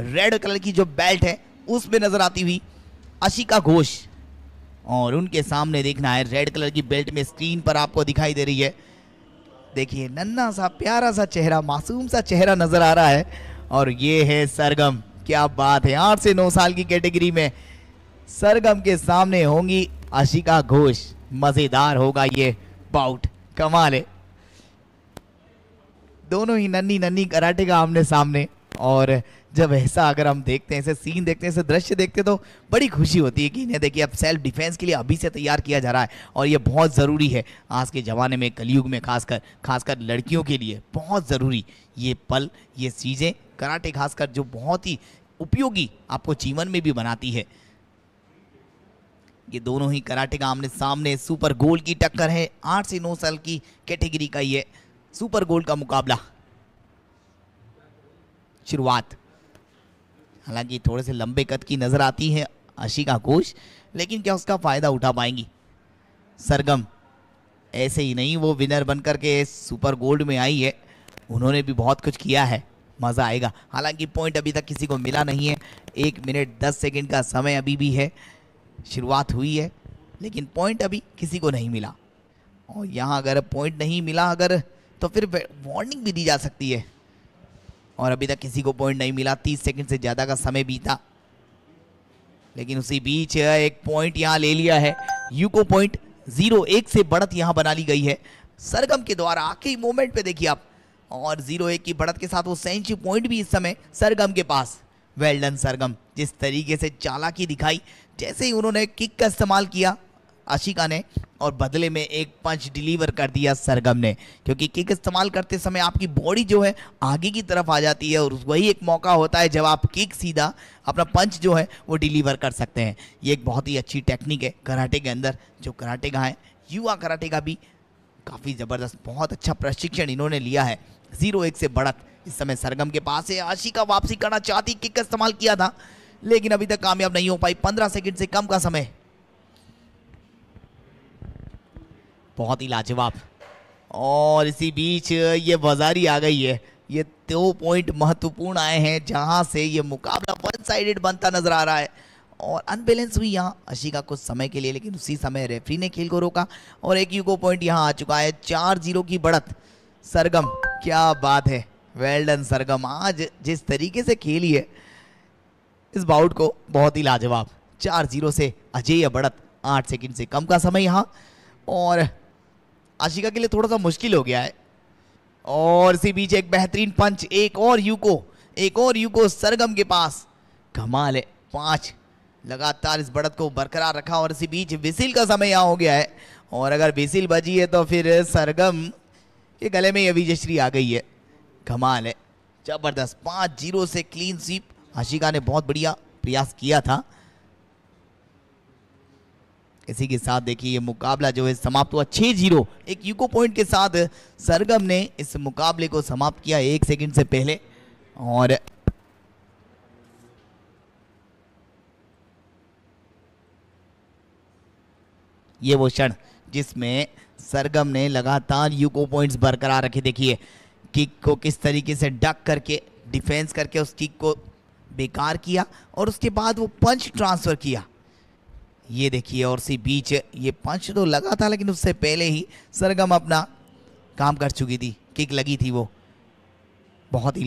red colour की जो belt है उसमें नजर आती हुई अशिका घोष और उनके सामने देखना है रेड कलर की बेल्ट में स्क्रीन पर आपको दिखाई दे रही है देखिए नन्ना सा प्यारा सा चेहरा मासूम सा चेहरा नजर आ रहा है और ये है सरगम क्या बात है आठ से नौ साल की कैटेगरी में सरगम के सामने होंगी आशिका घोष मजेदार होगा ये बाउट कमाल है दोनों ही नन्नी नन्नी कराटे का आमने सामने और जब ऐसा अगर हम देखते हैं ऐसे सीन देखते हैं ऐसे दृश्य देखते हैं तो बड़ी खुशी होती है कि इन्हें देखिए अब सेल्फ डिफेंस के लिए अभी से तैयार किया जा रहा है और ये बहुत ज़रूरी है आज के ज़माने में कलयुग में खासकर खासकर लड़कियों के लिए बहुत ज़रूरी ये पल ये चीज़ें कराटे खासकर जो बहुत ही उपयोगी आपको जीवन में भी बनाती है ये दोनों ही कराटे का आमने सामने सुपर गोल की टक्कर है आठ से नौ साल की कैटेगरी का ये सुपर गोल का मुकाबला शुरुआत हालांकि थोड़े से लंबे कद की नज़र आती है आशिका घोष लेकिन क्या उसका फ़ायदा उठा पाएंगी सरगम ऐसे ही नहीं वो विनर बनकर के सुपर गोल्ड में आई है उन्होंने भी बहुत कुछ किया है मज़ा आएगा हालांकि पॉइंट अभी तक किसी को मिला नहीं है एक मिनट दस सेकंड का समय अभी भी है शुरुआत हुई है लेकिन पॉइंट अभी किसी को नहीं मिला और यहाँ अगर पॉइंट नहीं मिला अगर तो फिर वार्निंग भी दी जा सकती है और अभी तक किसी को पॉइंट नहीं मिला तीस सेकंड से ज़्यादा का समय बीता लेकिन उसी बीच एक पॉइंट यहाँ ले लिया है यूको पॉइंट जीरो एक से बढ़त यहाँ बना ली गई है सरगम के द्वारा आखिरी मोमेंट पे देखिए आप और जीरो एक की बढ़त के साथ वो सेंचुरी पॉइंट भी इस समय सरगम के पास वेल्डन सरगम जिस तरीके से चालाकी दिखाई जैसे ही उन्होंने किक का इस्तेमाल किया आशिका ने और बदले में एक पंच डिलीवर कर दिया सरगम ने क्योंकि किक इस्तेमाल करते समय आपकी बॉडी जो है आगे की तरफ आ जाती है और वही एक मौका होता है जब आप किक सीधा अपना पंच जो है वो डिलीवर कर सकते हैं ये एक बहुत ही अच्छी टेक्निक है कराटे के अंदर जो कराटे का है युवा कराटे का भी काफ़ी ज़बरदस्त बहुत अच्छा प्रशिक्षण इन्होंने लिया है जीरो एक से बढ़त इस समय सरगम के पास है आशिका वापसी करना चाहती किक का इस्तेमाल किया था लेकिन अभी तक कामयाब नहीं हो पाई पंद्रह सेकंड से कम का समय बहुत ही लाजवाब और इसी बीच ये बाजारी आ गई है ये दो पॉइंट महत्वपूर्ण आए हैं जहां से ये मुकाबला वन साइडेड बनता नजर आ रहा है और अनबैलेंस हुई यहाँ अशिका कुछ समय के लिए लेकिन उसी समय रेफरी ने खेल को रोका और एक यूको पॉइंट यहाँ आ चुका है चार जीरो की बढ़त सरगम क्या बात है वेल डन सरगम आज जिस तरीके से खेली है इस बाउट को बहुत ही लाजवाब चार जीरो से अजय बढ़त आठ सेकंड से कम का समय यहाँ और आशिका के लिए थोड़ा सा मुश्किल हो गया है और इसी बीच एक बेहतरीन पंच एक और यूको एक और यूको सरगम के पास कमाल है पाँच लगातार इस बढ़त को बरकरार रखा और इसी बीच विसिल का समय यहाँ हो गया है और अगर विसिल बजी है तो फिर सरगम के गले में ये विजयश्री आ गई है कमाल है जबरदस्त पाँच जीरो से क्लीन स्वीप आशिका ने बहुत बढ़िया प्रयास किया था इसी के साथ देखिए ये मुकाबला जो है समाप्त हुआ छः जीरो एक यूको पॉइंट के साथ सरगम ने इस मुकाबले को समाप्त किया एक सेकंड से पहले और ये वो क्षण जिसमें सरगम ने लगातार यूको पॉइंट्स बरकरार रखे देखिए किक को किस तरीके से डक करके डिफेंस करके उस किक को बेकार किया और उसके बाद वो पंच ट्रांसफ़र किया ये देखिए और सी बीच ये पंच तो लगा था लेकिन उससे पहले ही सरगम अपना काम कर चुकी थी किक लगी थी वो बहुत ही